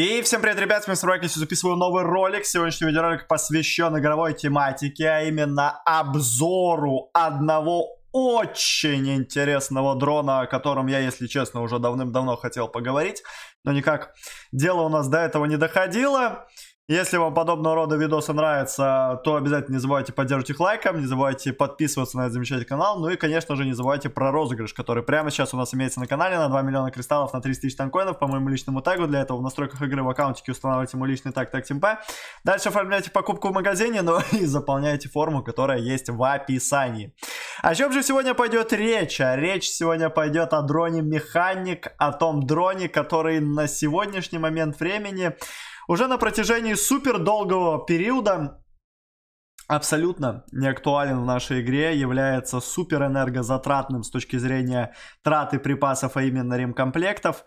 И всем привет, ребят, с вами Сурайкис, записываю новый ролик. Сегодняшний видеоролик посвящен игровой тематике, а именно обзору одного очень интересного дрона, о котором я, если честно, уже давным-давно хотел поговорить, но никак дело у нас до этого не доходило. Если вам подобного рода видосы нравятся, то обязательно не забывайте поддерживать их лайком, не забывайте подписываться на этот замечательный канал, ну и, конечно же, не забывайте про розыгрыш, который прямо сейчас у нас имеется на канале на 2 миллиона кристаллов на 30 тысяч танкоинов по моему личному тегу. Для этого в настройках игры в аккаунтике устанавливайте мой личный таг TagTimP. Дальше оформляйте покупку в магазине, ну и заполняйте форму, которая есть в описании. О чем же сегодня пойдет речь? А речь сегодня пойдет о дроне Механик, о том дроне, который на сегодняшний момент времени уже на протяжении супер долгого периода абсолютно не актуален в нашей игре, является супер энергозатратным с точки зрения траты припасов, а именно ремкомплектов.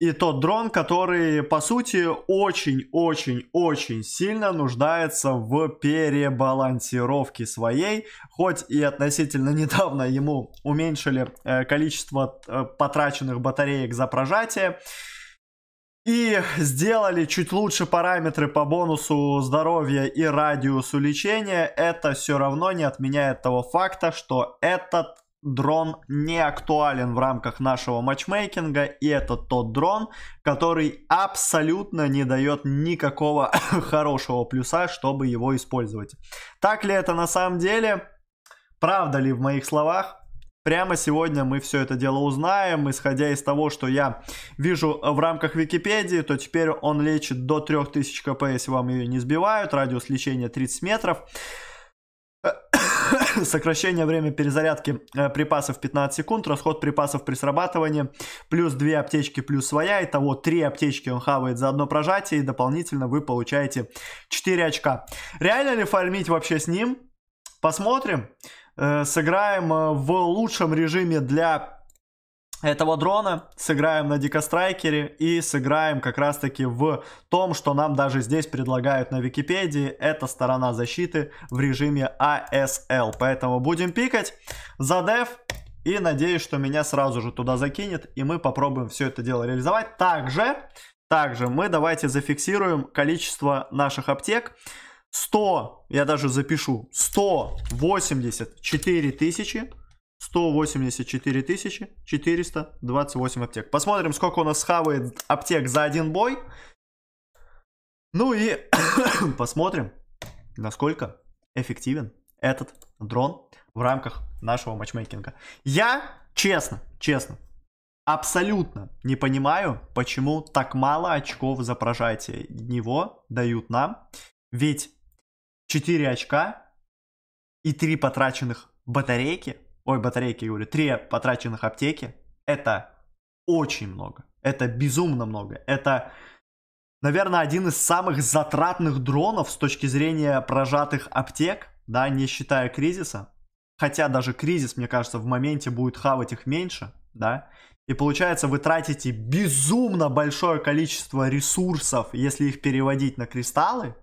И тот дрон, который, по сути, очень-очень-очень сильно нуждается в перебалансировке своей. Хоть и относительно недавно ему уменьшили э, количество э, потраченных батареек за прожатие. И сделали чуть лучше параметры по бонусу здоровья и радиусу лечения. Это все равно не отменяет того факта, что этот дрон не актуален в рамках нашего матчмейкинга, и это тот дрон, который абсолютно не дает никакого хорошего плюса, чтобы его использовать. Так ли это на самом деле? Правда ли в моих словах? Прямо сегодня мы все это дело узнаем, исходя из того, что я вижу э, в рамках Википедии, то теперь он лечит до 3000 кп, если вам ее не сбивают, радиус лечения 30 метров. Сокращение время перезарядки э, припасов 15 секунд, расход припасов при срабатывании, плюс 2 аптечки, плюс своя, итого 3 аптечки он хавает за одно прожатие, и дополнительно вы получаете 4 очка. Реально ли фармить вообще с ним? Посмотрим. Э, сыграем э, в лучшем режиме для этого дрона, сыграем на дикострайкере и сыграем как раз таки в том, что нам даже здесь предлагают на Википедии. Это сторона защиты в режиме ASL. А Поэтому будем пикать за деф. И надеюсь, что меня сразу же туда закинет. И мы попробуем все это дело реализовать. Также, также мы давайте зафиксируем количество наших аптек. 100, я даже запишу, 184 тысячи, 184 тысячи 428 аптек. Посмотрим, сколько у нас хавает аптек за один бой. Ну и посмотрим, насколько эффективен этот дрон в рамках нашего матчмейкинга. Я, честно, честно, абсолютно не понимаю, почему так мало очков за прожатие него дают нам. Ведь 4 очка и 3 потраченных батарейки, ой, батарейки, говорю, 3 потраченных аптеки, это очень много. Это безумно много. Это, наверное, один из самых затратных дронов с точки зрения прожатых аптек, да, не считая кризиса. Хотя даже кризис, мне кажется, в моменте будет хавать их меньше, да. И получается, вы тратите безумно большое количество ресурсов, если их переводить на кристаллы,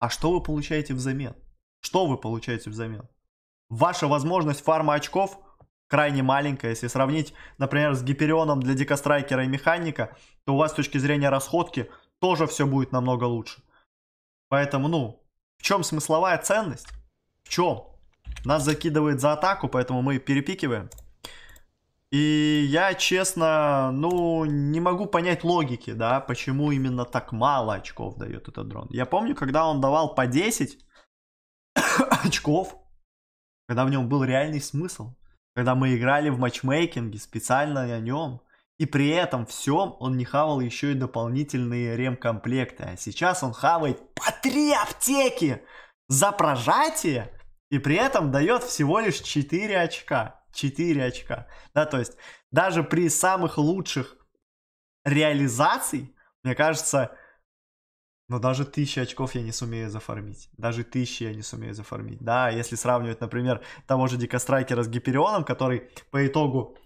а что вы получаете взамен? Что вы получаете взамен? Ваша возможность фарма очков крайне маленькая. Если сравнить, например, с Гиперионом для Дикострайкера и Механика, то у вас с точки зрения расходки тоже все будет намного лучше. Поэтому, ну, в чем смысловая ценность? В чем? Нас закидывает за атаку, поэтому мы перепикиваем. И я, честно, ну, не могу понять логики, да, почему именно так мало очков дает этот дрон. Я помню, когда он давал по 10 очков, когда в нем был реальный смысл, когда мы играли в матчмейкинге специально о нем, и при этом всем он не хавал еще и дополнительные ремкомплекты. А сейчас он хавает по три аптеки за прожатие, и при этом дает всего лишь 4 очка. 4 очка. Да, то есть даже при самых лучших реализаций, мне кажется, но ну, даже тысячи очков я не сумею зафармить. Даже тысячи я не сумею зафармить. Да, если сравнивать, например, того же Дикострайкера с Гиперионом, который по итогу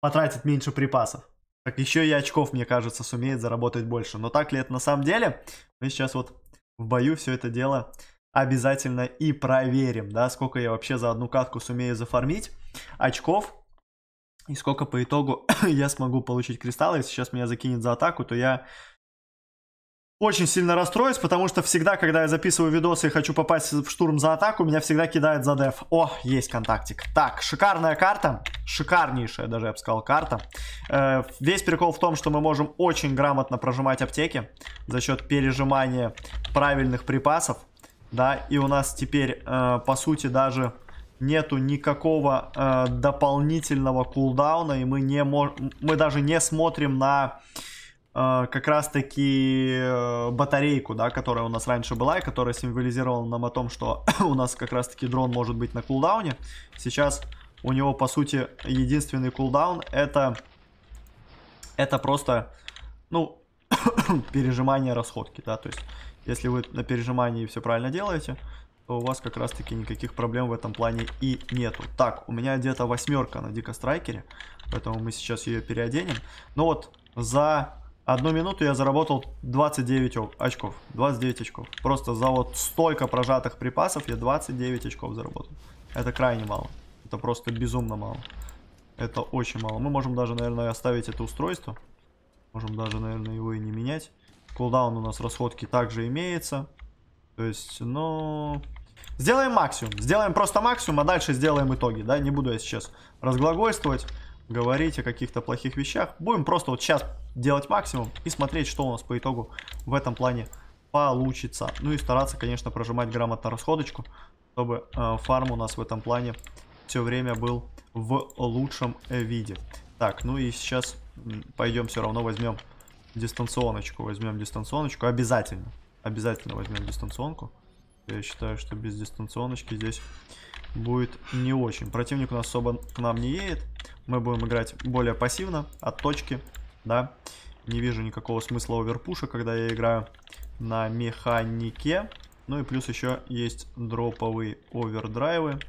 потратит меньше припасов. Так еще и очков, мне кажется, сумеет заработать больше. Но так ли это на самом деле? Мы сейчас вот в бою все это дело обязательно и проверим, да, сколько я вообще за одну катку сумею зафармить очков и сколько по итогу я смогу получить кристаллы. Если сейчас меня закинет за атаку, то я очень сильно расстроюсь, потому что всегда, когда я записываю видосы и хочу попасть в штурм за атаку, меня всегда кидает за деф. О, есть контактик. Так, шикарная карта. Шикарнейшая даже, я бы сказал, карта. Э, весь прикол в том, что мы можем очень грамотно прожимать аптеки за счет пережимания правильных припасов да, и у нас теперь, э, по сути, даже нету никакого э, дополнительного кулдауна, и мы, не мы даже не смотрим на э, как раз-таки э, батарейку, да, которая у нас раньше была, и которая символизировала нам о том, что у нас как раз-таки дрон может быть на кулдауне. Сейчас у него, по сути, единственный кулдаун это, это просто, ну, пережимание расходки, да, то есть если вы на пережимании все правильно делаете, то у вас как раз таки никаких проблем в этом плане и нету. Так, у меня где-то восьмерка на дикострайкере, поэтому мы сейчас ее переоденем. Ну вот, за одну минуту я заработал 29 очков. 29 очков. Просто за вот столько прожатых припасов я 29 очков заработал. Это крайне мало. Это просто безумно мало. Это очень мало. Мы можем даже, наверное, оставить это устройство. Можем даже, наверное, его и не менять. Кулдаун у нас расходки также имеется. То есть, ну... Сделаем максимум. Сделаем просто максимум, а дальше сделаем итоги, да? Не буду я сейчас разглагольствовать, говорить о каких-то плохих вещах. Будем просто вот сейчас делать максимум и смотреть, что у нас по итогу в этом плане получится. Ну и стараться, конечно, прожимать грамотно расходочку, чтобы э, фарм у нас в этом плане все время был в лучшем виде. Так, ну и сейчас пойдем все равно возьмем дистанционочку. Возьмем дистанционочку. Обязательно. Обязательно возьмем дистанционку. Я считаю, что без дистанционочки здесь будет не очень. Противник у нас особо к нам не едет. Мы будем играть более пассивно, от точки, да. Не вижу никакого смысла оверпуша, когда я играю на механике. Ну и плюс еще есть дроповые овердрайвы.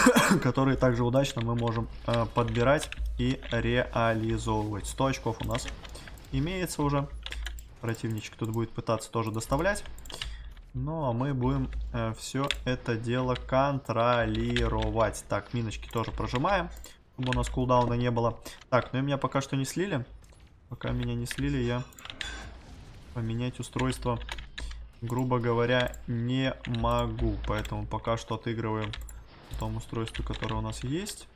которые также удачно мы можем э, подбирать и реализовывать. 100 очков у нас имеется уже. Противничек тут будет пытаться тоже доставлять. Ну, а мы будем э, все это дело контролировать. Так, миночки тоже прожимаем, чтобы у нас кулдауна не было. Так, ну и меня пока что не слили. Пока меня не слили, я поменять устройство, грубо говоря, не могу. Поэтому пока что отыгрываем том устройстве, которое у нас есть.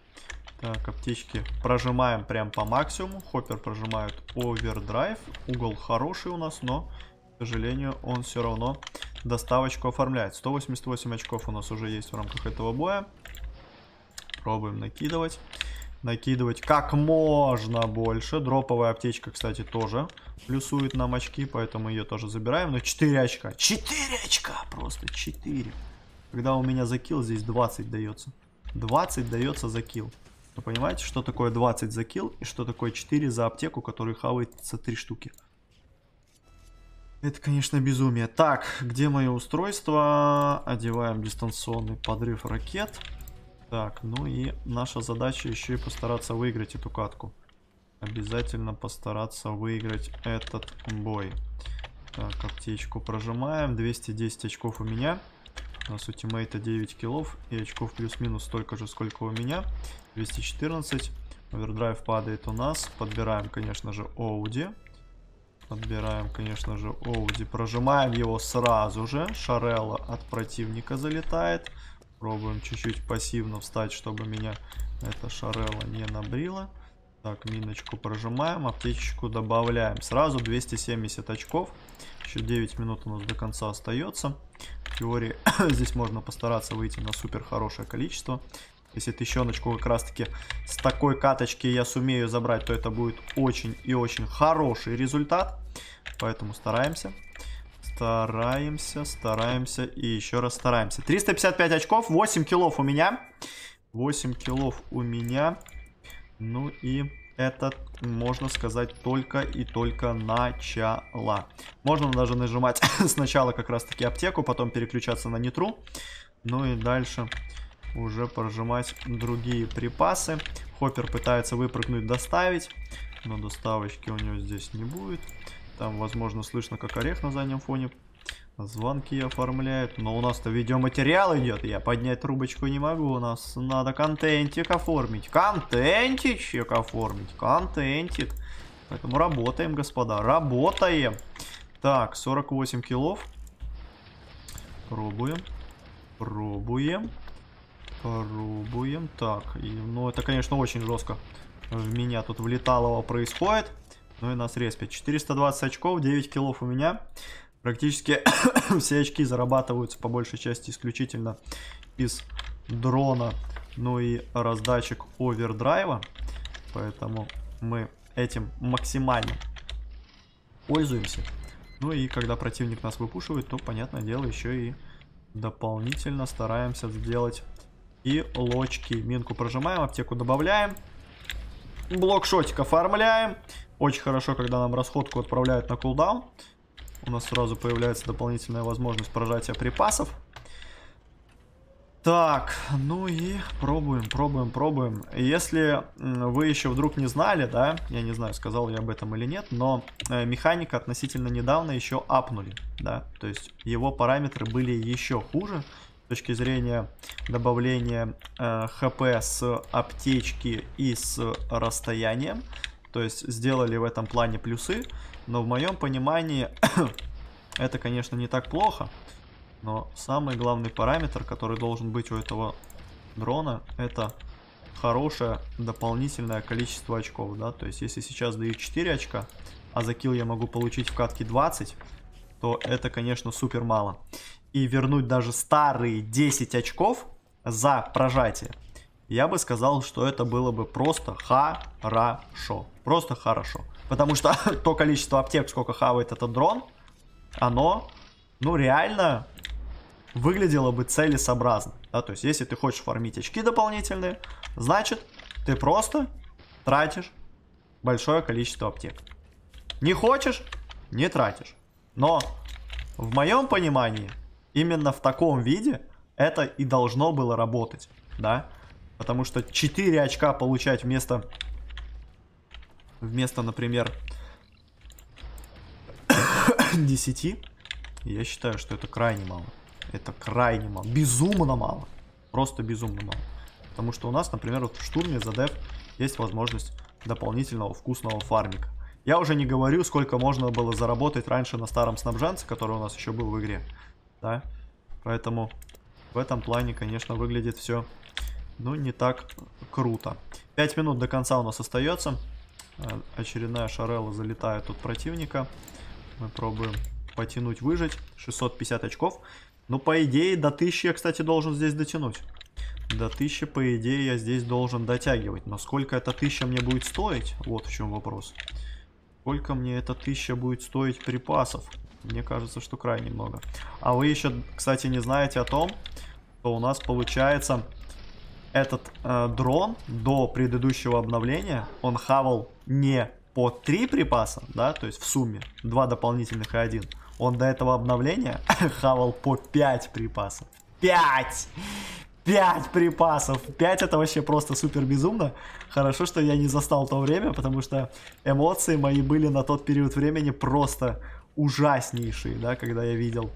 Так, аптечки прожимаем прям по максимуму. Хоппер прожимает овердрайв. Угол хороший у нас, но, к сожалению, он все равно доставочку оформляет. 188 очков у нас уже есть в рамках этого боя. Пробуем накидывать. Накидывать как можно больше. Дроповая аптечка, кстати, тоже плюсует нам очки, поэтому ее тоже забираем. Но 4 очка. 4 очка! Просто 4. Когда у меня закил здесь 20 дается. 20 дается закил. Вы понимаете, что такое 20 закил и что такое 4 за аптеку, который хавается 3 штуки. Это, конечно, безумие. Так, где мое устройство? Одеваем дистанционный подрыв ракет. Так, ну и наша задача еще и постараться выиграть эту катку. Обязательно постараться выиграть этот бой. Так, аптечку прожимаем. 210 очков у меня. А у нас у тиммейта 9 киллов и очков плюс-минус столько же, сколько у меня. 214. Овердрайв падает у нас. Подбираем, конечно же, Оуди. Подбираем, конечно же, Оуди. Прожимаем его сразу же. Шарелла от противника залетает. Пробуем чуть-чуть пассивно встать, чтобы меня эта Шарелла не набрила. Так, миночку прожимаем, аптечку добавляем. Сразу 270 очков. Еще 9 минут у нас до конца остается. В теории здесь можно постараться выйти на супер хорошее количество. Если тыщеночку как раз таки с такой каточки я сумею забрать, то это будет очень и очень хороший результат. Поэтому стараемся. Стараемся, стараемся и еще раз стараемся. 355 очков, 8 килов у меня. 8 килов у меня. Ну и это, можно сказать, только и только начало. Можно даже нажимать сначала как раз-таки аптеку, потом переключаться на нитру. Ну и дальше уже прожимать другие припасы. Хоппер пытается выпрыгнуть, доставить. Но доставочки у него здесь не будет. Там, возможно, слышно, как орех на заднем фоне Звонки оформляют. Но у нас-то видеоматериал идет. Я поднять трубочку не могу. У нас надо контентик оформить. Контентичек оформить. Контентик. Поэтому работаем, господа. Работаем. Так, 48 килов. Пробуем. Пробуем. Пробуем. Так, и, ну это, конечно, очень жестко. В меня тут влеталово происходит. Ну и нас респит. 420 очков, 9 килов у меня. Практически все очки зарабатываются по большей части исключительно из дрона, ну и раздачек овердрайва. Поэтому мы этим максимально пользуемся. Ну и когда противник нас выпушивает, то, понятное дело, еще и дополнительно стараемся сделать и лочки. Минку прожимаем, аптеку добавляем. Блок шотик оформляем. Очень хорошо, когда нам расходку отправляют на кулдаун у нас сразу появляется дополнительная возможность прожатия припасов. Так, ну и пробуем, пробуем, пробуем. Если вы еще вдруг не знали, да, я не знаю, сказал я об этом или нет, но э, механика относительно недавно еще апнули, да, то есть его параметры были еще хуже с точки зрения добавления э, хп с аптечки и с расстоянием, то есть сделали в этом плане плюсы. Но в моем понимании это, конечно, не так плохо. Но самый главный параметр, который должен быть у этого дрона, это хорошее дополнительное количество очков. да. То есть, если сейчас дают 4 очка, а за килл я могу получить в катке 20, то это, конечно, супер мало. И вернуть даже старые 10 очков за прожатие я бы сказал, что это было бы просто хорошо. Просто хорошо. Потому что то количество аптек, сколько хавает этот дрон, оно, ну, реально выглядело бы целесообразно. Да? То есть, если ты хочешь фармить очки дополнительные, значит, ты просто тратишь большое количество аптек. Не хочешь, не тратишь. Но в моем понимании, именно в таком виде это и должно было работать. Да? Потому что 4 очка получать вместо... Вместо, например, 10. Я считаю, что это крайне мало. Это крайне мало. Безумно мало. Просто безумно мало. Потому что у нас, например, вот в штурме за деф есть возможность дополнительного вкусного фармика. Я уже не говорю, сколько можно было заработать раньше на старом снабжанце, который у нас еще был в игре. Да? Поэтому в этом плане, конечно, выглядит все но ну, не так круто. 5 минут до конца у нас остается. Э, очередная шарелла залетает от противника. Мы пробуем потянуть, выжать. 650 очков. Ну, по идее, до 1000 я, кстати, должен здесь дотянуть. До 1000, по идее, я здесь должен дотягивать. Но сколько эта 1000 мне будет стоить? Вот в чем вопрос. Сколько мне эта 1000 будет стоить припасов? Мне кажется, что крайне много. А вы еще, кстати, не знаете о том, что у нас получается этот э, дрон до предыдущего обновления, он хавал не по 3 припаса, да, то есть в сумме 2 дополнительных и 1. Он до этого обновления хавал по 5 припасов. 5! 5 припасов! 5 это вообще просто супер безумно. Хорошо, что я не застал то время, потому что эмоции мои были на тот период времени просто ужаснейшие, да, когда я видел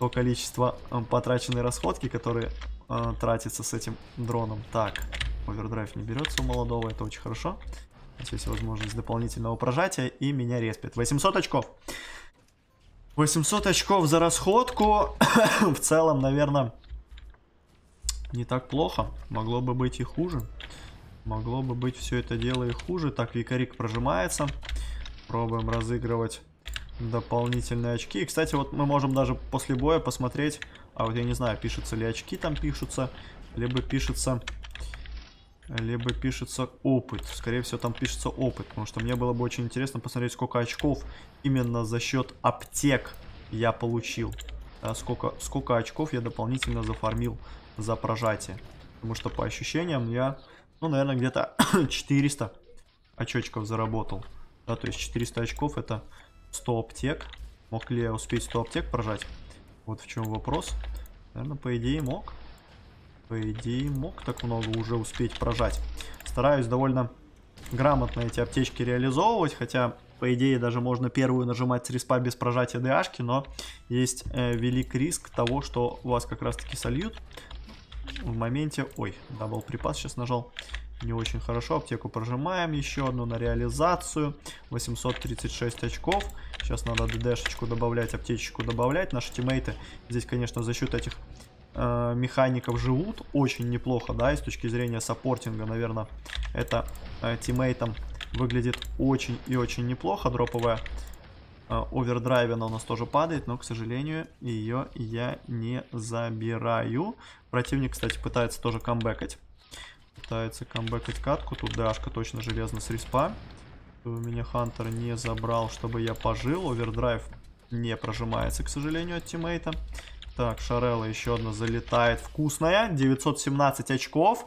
то количество э, потраченной расходки, которые э, тратиться с этим дроном. Так, овердрайв не берется у молодого, это очень хорошо. Здесь есть возможность дополнительного прожатия, и меня респит. 800 очков. 800 очков за расходку. в целом, наверное, не так плохо. Могло бы быть и хуже. Могло бы быть все это дело и хуже. Так, Викарик прожимается. Пробуем разыгрывать дополнительные очки. И, кстати, вот мы можем даже после боя посмотреть, а вот я не знаю, пишутся ли очки там пишутся, либо пишется... Либо пишется опыт. Скорее всего, там пишется опыт. Потому что мне было бы очень интересно посмотреть, сколько очков именно за счет аптек я получил. Да, сколько, сколько очков я дополнительно зафармил за прожатие. Потому что по ощущениям я, ну, наверное, где-то 400 очков заработал. Да, то есть 400 очков это 100 аптек. Мог ли я успеть 100 аптек прожать? Вот в чем вопрос. Наверное, по идее мог. По идее мог так много уже успеть прожать. Стараюсь довольно грамотно эти аптечки реализовывать, хотя по идее даже можно первую нажимать с респа без прожатия ДАшки, но есть э, велик риск того, что вас как раз таки сольют в моменте... Ой, дабл припас сейчас нажал не очень хорошо. Аптеку прожимаем. Еще одну на реализацию. 836 очков. Сейчас надо ДДшечку добавлять, аптечечку добавлять. Наши тиммейты здесь, конечно, за счет этих э, механиков живут очень неплохо, да, и с точки зрения саппортинга, наверное, это э, тиммейтам выглядит очень и очень неплохо. Дроповая э, овердрайвина у нас тоже падает, но, к сожалению, ее я не забираю. Противник, кстати, пытается тоже камбэкать. Пытается камбэкать катку. Тут дашка точно железно с респа. У меня Хантер не забрал, чтобы я пожил. Овердрайв не прожимается, к сожалению, от тиммейта. Так, Шарелла еще одна залетает. Вкусная. 917 очков.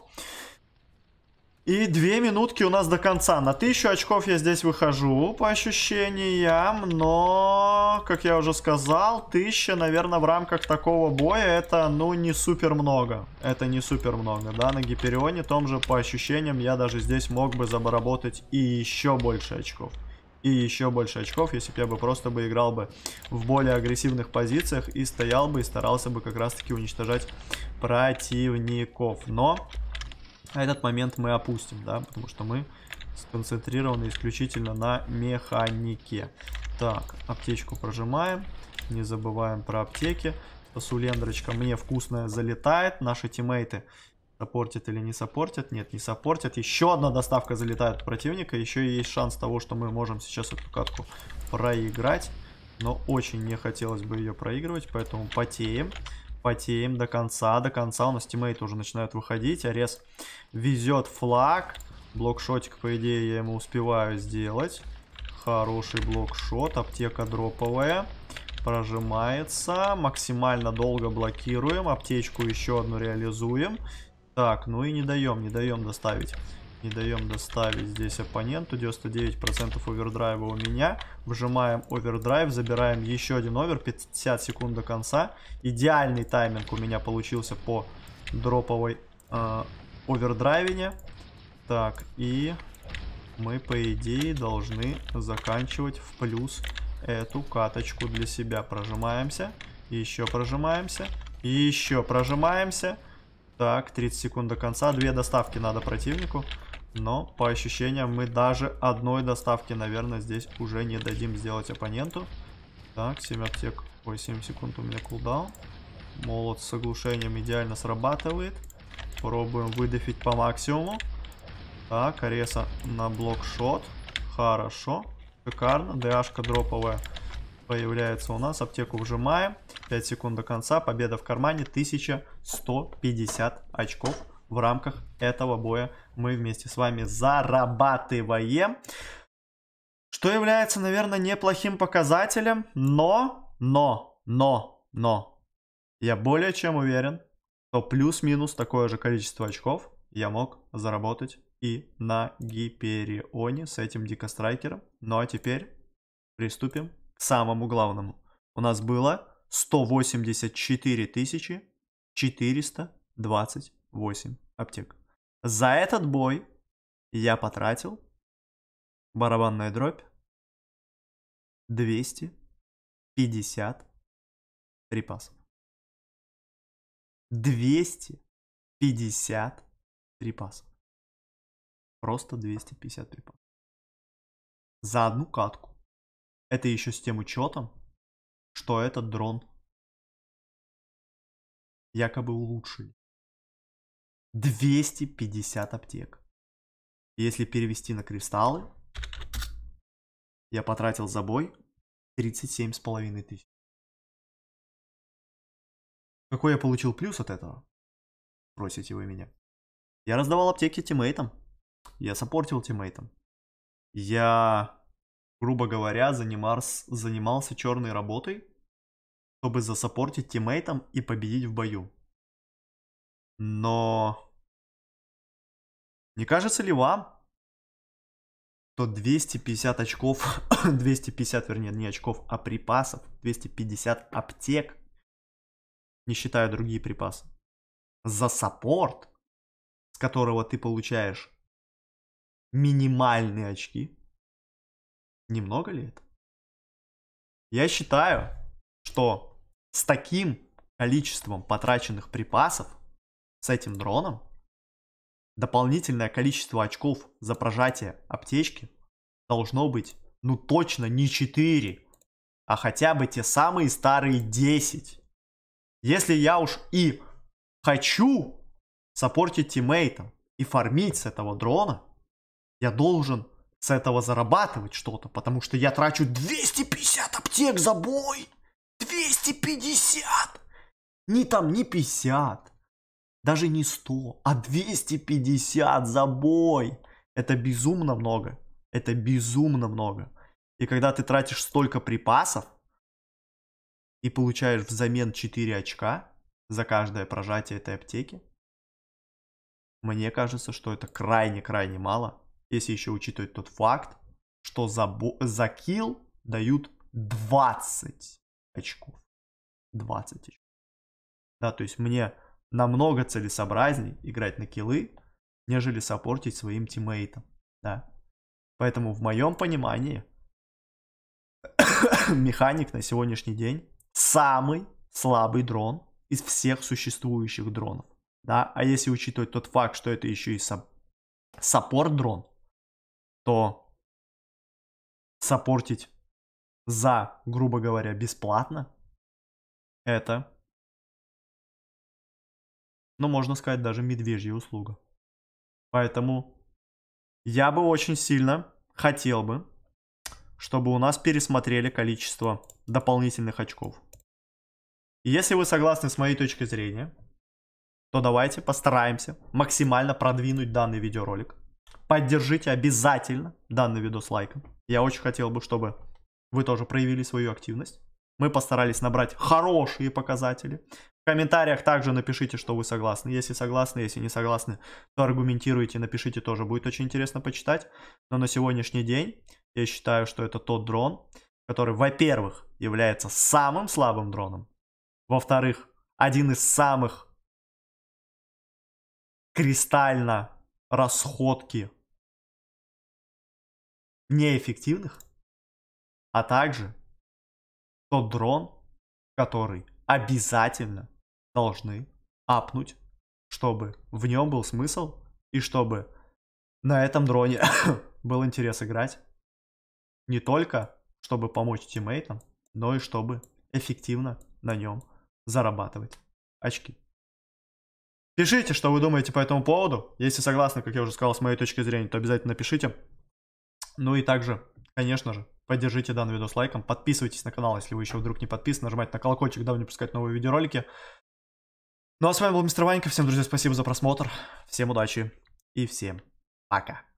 И две минутки у нас до конца. На тысячу очков я здесь выхожу, по ощущениям, но как я уже сказал. Тысяча, наверное, в рамках такого боя это, ну, не супер много. Это не супер много, да, на Гиперионе том же, по ощущениям, я даже здесь мог бы заработать и еще больше очков. И еще больше очков, если бы я бы просто бы играл бы в более агрессивных позициях и стоял бы и старался бы как раз-таки уничтожать противников. Но этот момент мы опустим, да, потому что мы сконцентрированы исключительно на механике. Так, аптечку прожимаем. Не забываем про аптеки. Суляндрочка мне вкусная залетает. Наши тиммейты саппортят или не саппортят? Нет, не саппортят. Еще одна доставка залетает от противника. Еще есть шанс того, что мы можем сейчас эту катку проиграть. Но очень не хотелось бы ее проигрывать, поэтому потеем. Потеем до конца. До конца у нас тиммейты уже начинают выходить. Арес везет флаг. Блокшотик, по идее, я ему успеваю сделать. Хороший блокшот. Аптека дроповая. Прожимается. Максимально долго блокируем. Аптечку еще одну реализуем. Так, ну и не даем, не даем доставить. Не даем доставить здесь оппоненту. 99% овердрайва у меня. Вжимаем овердрайв, забираем еще один овер. 50 секунд до конца. Идеальный тайминг у меня получился по дроповой э, овердрайвине. Так, и мы, по идее, должны заканчивать в плюс эту каточку для себя. Прожимаемся, еще прожимаемся, еще прожимаемся. Так, 30 секунд до конца. Две доставки надо противнику. Но по ощущениям мы даже одной доставки, наверное, здесь уже не дадим сделать оппоненту. Так, 7 аптек. Ой, 7 секунд у меня кулдаун. Молот с оглушением идеально срабатывает. Пробуем выдавить по максимуму. Так, Ареса на блокшот. Хорошо. Шикарно. ДАшка дроповая появляется у нас. Аптеку вжимаем. 5 секунд до конца. Победа в кармане. 1150 очков в рамках этого боя. Мы вместе с вами зарабатываем. Что является, наверное, неплохим показателем. Но, но, но, но. Я более чем уверен, что плюс-минус такое же количество очков я мог заработать и на Гиперионе с этим Дикострайкером. Ну а теперь приступим к самому главному. У нас было 184 428 аптек. За этот бой я потратил барабанная дробь 250 припасов. 250 припасов. Просто 250 припасов. За одну катку. Это еще с тем учетом, что этот дрон якобы улучшили. 250 аптек. Если перевести на кристаллы, я потратил за бой 37,5 тысяч. Какой я получил плюс от этого? Просите вы меня. Я раздавал аптеки тиммейтам. Я саппортил тиммейтом. Я, грубо говоря, занимался, занимался черной работой, чтобы засаппортить тиммейтом и победить в бою. Но... Не кажется ли вам, что 250 очков, 250, вернее, не очков, а припасов, 250 аптек, не считая другие припасы, за саппорт, с которого ты получаешь минимальные очки. Немного ли это? Я считаю, что с таким количеством потраченных припасов, с этим дроном, дополнительное количество очков за прожатие аптечки должно быть, ну точно не 4, а хотя бы те самые старые 10. Если я уж и хочу саппортить тиммейтам и фармить с этого дрона – я должен с этого зарабатывать что-то, потому что я трачу 250 аптек за бой. 250! не там, не 50. Даже не 100, а 250 за бой. Это безумно много. Это безумно много. И когда ты тратишь столько припасов и получаешь взамен 4 очка за каждое прожатие этой аптеки, мне кажется, что это крайне-крайне мало если еще учитывать тот факт, что за, бо- за килл дают 20 очков. 20 очков. Да, то есть мне намного целесообразней играть на киллы, нежели сопортить своим тиммейтам. Да. Поэтому в моем понимании механик на сегодняшний день самый слабый дрон из всех существующих дронов. Да, а если учитывать тот факт, что это еще и сап- саппорт дрон, то сопортить за, грубо говоря, бесплатно, это, ну, можно сказать, даже медвежья услуга. Поэтому я бы очень сильно хотел бы, чтобы у нас пересмотрели количество дополнительных очков. если вы согласны с моей точкой зрения, то давайте постараемся максимально продвинуть данный видеоролик Поддержите обязательно данный видос лайком. Я очень хотел бы, чтобы вы тоже проявили свою активность. Мы постарались набрать хорошие показатели. В комментариях также напишите, что вы согласны. Если согласны, если не согласны, то аргументируйте, напишите тоже. Будет очень интересно почитать. Но на сегодняшний день я считаю, что это тот дрон, который, во-первых, является самым слабым дроном. Во-вторых, один из самых кристально расходки неэффективных, а также тот дрон, который обязательно должны апнуть, чтобы в нем был смысл и чтобы на этом дроне был интерес играть. Не только, чтобы помочь тиммейтам, но и чтобы эффективно на нем зарабатывать очки. Пишите, что вы думаете по этому поводу. Если согласны, как я уже сказал, с моей точки зрения, то обязательно напишите. Ну и также, конечно же, поддержите данный видос лайком, подписывайтесь на канал, если вы еще вдруг не подписаны, нажимайте на колокольчик, дабы не пропускать новые видеоролики. Ну а с вами был Мистер Ванька, всем, друзья, спасибо за просмотр, всем удачи и всем пока.